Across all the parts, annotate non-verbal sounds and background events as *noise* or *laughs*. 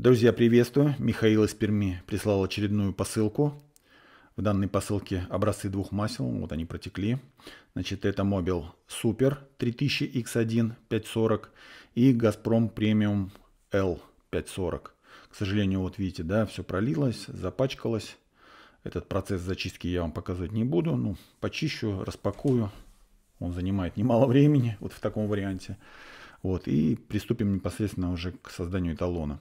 Друзья, приветствую. Михаил из Перми прислал очередную посылку. В данной посылке образцы двух масел. Вот они протекли. Значит, это Mobil Super 3000X1 540 и Газпром Premium L 540. К сожалению, вот видите, да, все пролилось, запачкалось. Этот процесс зачистки я вам показывать не буду. Ну, почищу, распакую. Он занимает немало времени, *laughs* вот в таком варианте. Вот, и приступим непосредственно уже к созданию эталона.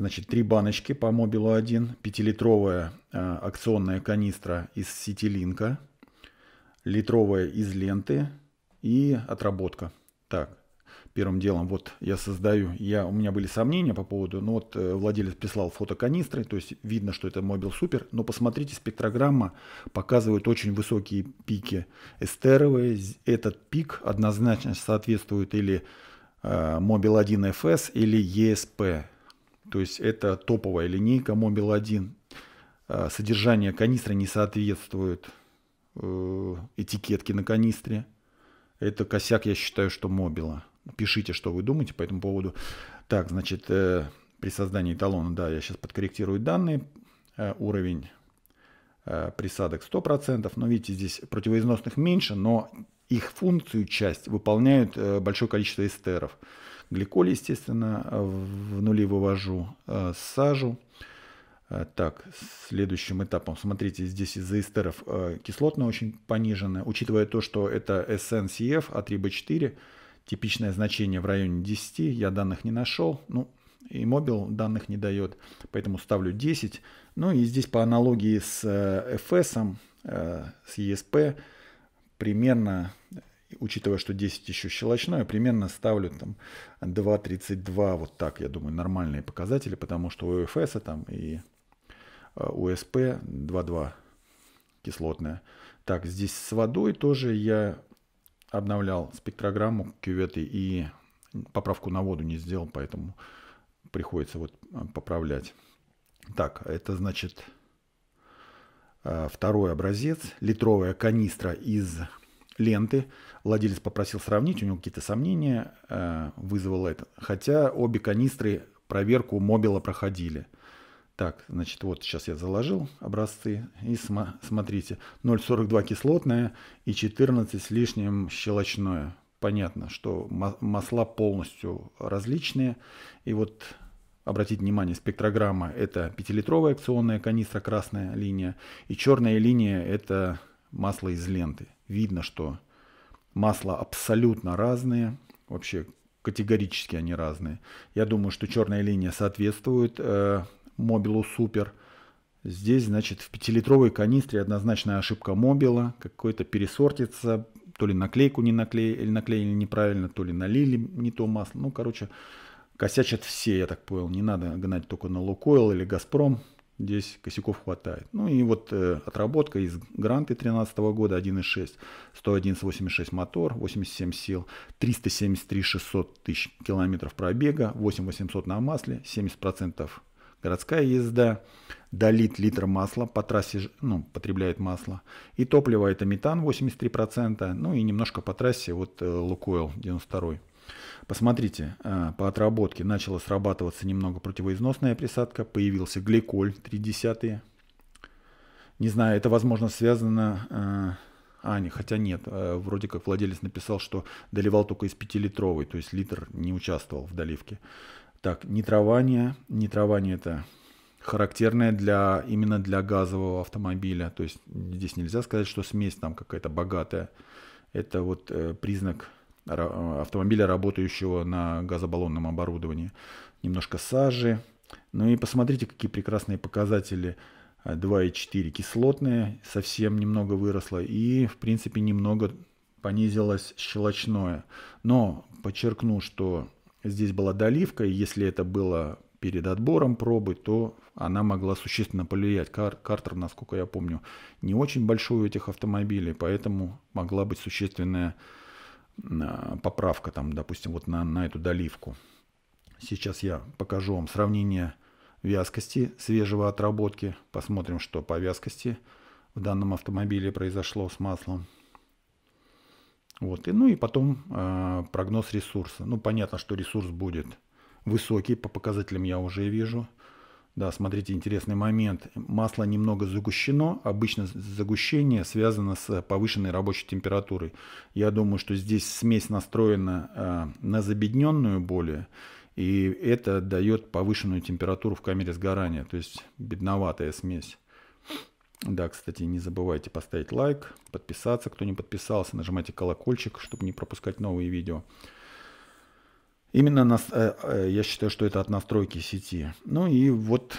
Значит, три баночки по мобилу 1, 5-литровая э, акционная канистра из сетилинка, литровая из ленты и отработка. Так, первым делом вот я создаю, я, у меня были сомнения по поводу, ну вот э, владелец прислал фото канистры, то есть видно, что это Мобил Супер, но посмотрите, спектрограмма показывает очень высокие пики эстеровые, этот пик однозначно соответствует или э, Мобил э, 1 FS или ESP, то есть это топовая линейка Mobil 1. А, содержание канистры не соответствует э, этикетке на канистре. Это косяк, я считаю, что Мобила. Пишите, что вы думаете по этому поводу. Так, значит, э, при создании талона, да, я сейчас подкорректирую данные. Э, уровень э, присадок 100%. Но видите, здесь противоизносных меньше, но их функцию, часть, выполняют большое количество эстеров гликоль, естественно, в нули вывожу, э, сажу. Э, так, следующим этапом, смотрите, здесь из-за эстеров э, кислотно очень понижена, учитывая то, что это SNCF А3Б4, типичное значение в районе 10, я данных не нашел, ну, и мобил данных не дает, поэтому ставлю 10. Ну и здесь по аналогии с FS, с ESP, примерно учитывая, что 10 еще щелочное, примерно ставлю там 2.32, вот так, я думаю, нормальные показатели, потому что у ФС там и а, у СП 2.2 кислотная. Так, здесь с водой тоже я обновлял спектрограмму кюветы и поправку на воду не сделал, поэтому приходится вот а, поправлять. Так, это значит а, второй образец, литровая канистра из ленты. Владелец попросил сравнить, у него какие-то сомнения э, вызвало это. Хотя обе канистры проверку мобила проходили. Так, значит, вот сейчас я заложил образцы. И см смотрите, 0,42 кислотное и 14 с лишним щелочное. Понятно, что масла полностью различные. И вот обратите внимание, спектрограмма – это 5-литровая акционная канистра, красная линия. И черная линия – это масло из ленты – Видно, что масла абсолютно разные, вообще категорически они разные. Я думаю, что черная линия соответствует э, мобилу супер. Здесь, значит, в 5-литровой канистре однозначная ошибка мобила, какой-то пересортится, то ли наклейку не наклеили, наклеили неправильно, то ли налили не то масло. Ну, короче, косячат все, я так понял. Не надо гнать только на Лукойл или Газпром. Здесь косяков хватает. Ну и вот э, отработка из гранты 2013 года 1.6, 111.86 мотор, 87 сил, 373 600 тысяч километров пробега, 8800 на масле, 70% городская езда, долит литр масла по трассе, ну, потребляет масло. И топливо это метан 83%, ну и немножко по трассе вот э, Лукойл 92 Посмотрите, э, по отработке начала срабатываться немного противоизносная присадка, появился гликоль десятые Не знаю, это, возможно, связано... Э, а, не, хотя нет, э, вроде как владелец написал, что доливал только из 5-литровой, то есть литр не участвовал в доливке. Так, нитрование. Нитрование это характерное для, именно для газового автомобиля. То есть здесь нельзя сказать, что смесь там какая-то богатая. Это вот признак Э, автомобиля, работающего на газобаллонном оборудовании. Немножко сажи. Ну и посмотрите, какие прекрасные показатели. 2,4 э, кислотные совсем немного выросло. И, в принципе, немного понизилось щелочное. Но подчеркну, что здесь была доливка, и если это было перед отбором пробы, то она могла существенно повлиять. Кар картер, насколько я помню, не очень большой у этих автомобилей, поэтому могла быть существенная поправка, там, допустим, вот на, на эту доливку. Сейчас я покажу вам сравнение вязкости свежего отработки. Посмотрим, что по вязкости в данном автомобиле произошло с маслом. Вот, и, ну и потом э, прогноз ресурса. Ну, понятно, что ресурс будет высокий, по показателям я уже вижу – да, смотрите, интересный момент. Масло немного загущено. Обычно загущение связано с повышенной рабочей температурой. Я думаю, что здесь смесь настроена э, на забедненную более. И это дает повышенную температуру в камере сгорания. То есть бедноватая смесь. Да, кстати, не забывайте поставить лайк, подписаться, кто не подписался. Нажимайте колокольчик, чтобы не пропускать новые видео. Именно нас, э, э, я считаю, что это от настройки сети. Ну и вот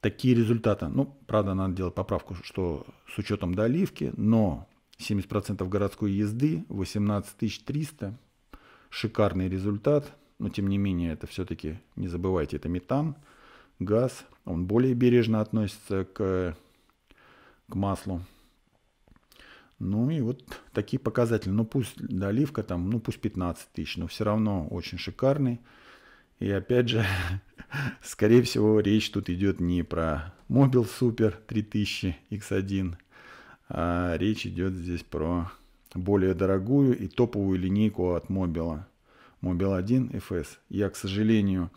такие результаты. Ну, правда, надо делать поправку, что с учетом доливки, но 70% городской езды, 18 300, шикарный результат. Но тем не менее, это все-таки, не забывайте, это метан, газ. Он более бережно относится к, к маслу. Ну и вот такие показатели. Ну пусть доливка там, ну пусть 15 тысяч, но все равно очень шикарный. И опять же, *laughs* скорее всего, речь тут идет не про Mobile Super 3000 X1, а речь идет здесь про более дорогую и топовую линейку от Mobile. Mobile 1 FS. Я, к сожалению,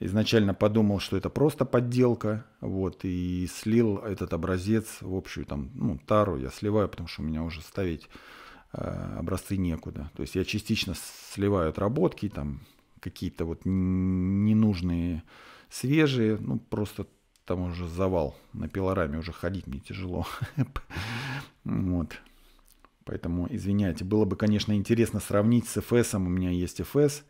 изначально подумал, что это просто подделка, вот, и слил этот образец в общую там, ну, тару я сливаю, потому что у меня уже ставить э, образцы некуда. То есть я частично сливаю отработки, там, какие-то вот ненужные свежие, ну, просто там уже завал на пилораме, уже ходить мне тяжело. *laughs* Вот. Поэтому, извиняйте, было бы, конечно, интересно сравнить с FS. У меня есть FS.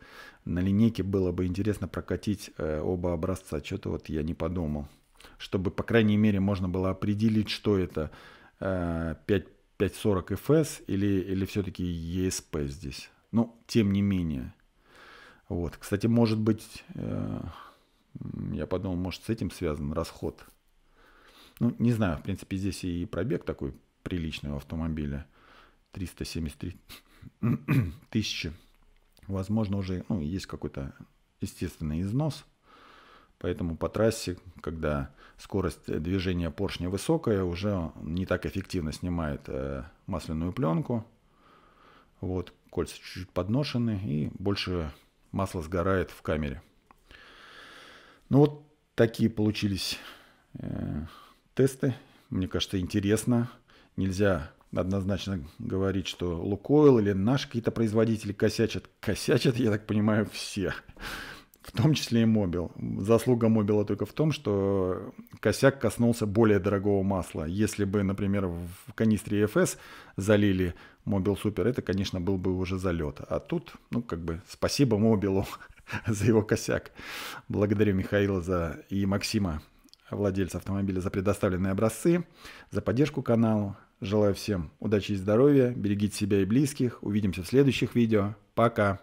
На линейке было бы интересно прокатить э, оба образца. Что-то вот я не подумал. Чтобы, по крайней мере, можно было определить, что это э, 5, 540 FS или, или все-таки ESP здесь. Ну, тем не менее. Вот. Кстати, может быть, э, я подумал, может, с этим связан расход. Ну, не знаю, в принципе, здесь и пробег такой приличный у автомобиля. 373 *clears throat* тысячи. Возможно, уже ну, есть какой-то естественный износ. Поэтому по трассе, когда скорость движения поршня высокая, уже не так эффективно снимает э, масляную пленку. Вот, кольца чуть-чуть подношены и больше масла сгорает в камере. Ну вот такие получились э, тесты. Мне кажется, интересно. Нельзя однозначно говорить, что Лукойл или наши какие-то производители косячат. Косячат, я так понимаю, все. В том числе и Мобил. Заслуга Мобила только в том, что косяк коснулся более дорогого масла. Если бы, например, в канистре EFS залили Мобил Супер, это, конечно, был бы уже залет. А тут, ну, как бы, спасибо Мобилу *laughs* за его косяк. Благодарю Михаила за и Максима владельца автомобиля за предоставленные образцы, за поддержку каналу. Желаю всем удачи и здоровья, берегите себя и близких. Увидимся в следующих видео. Пока!